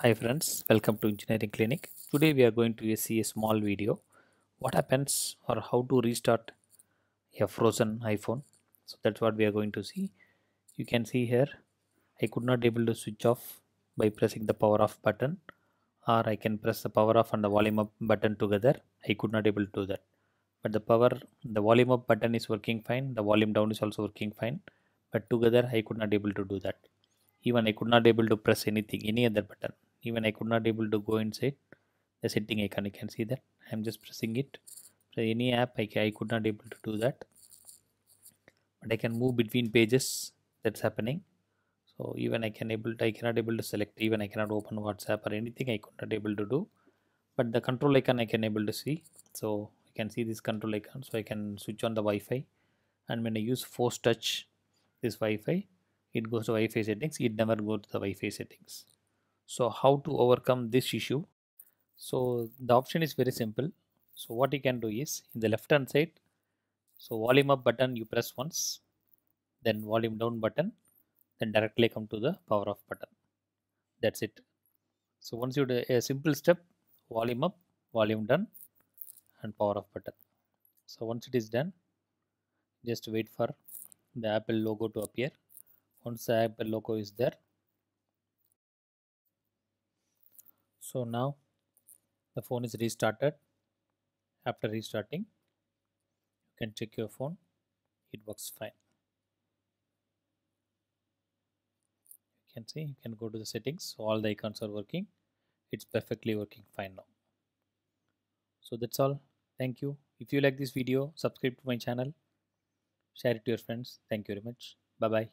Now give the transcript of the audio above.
Hi friends, welcome to Engineering Clinic. Today we are going to see a small video. What happens or how to restart a frozen iPhone. So that's what we are going to see. You can see here, I could not able to switch off by pressing the power off button or I can press the power off and the volume up button together. I could not able to do that. But the power, the volume up button is working fine. The volume down is also working fine. But together I could not able to do that. Even I could not able to press anything, any other button even I could not able to go inside the setting icon you can see that I'm just pressing it so any app I, I could not able to do that but I can move between pages that's happening so even I can able to, I cannot able to select even I cannot open WhatsApp or anything I could not able to do but the control icon I can able to see so you can see this control icon so I can switch on the Wi-Fi and when I use force touch this Wi-Fi it goes to Wi-Fi settings it never go to the Wi-Fi settings so how to overcome this issue so the option is very simple so what you can do is in the left hand side so volume up button you press once then volume down button then directly come to the power off button that's it so once you do a simple step volume up volume done and power off button so once it is done just wait for the apple logo to appear once the apple logo is there so now the phone is restarted after restarting you can check your phone it works fine you can see you can go to the settings so all the icons are working it's perfectly working fine now so that's all thank you if you like this video subscribe to my channel share it to your friends thank you very much bye bye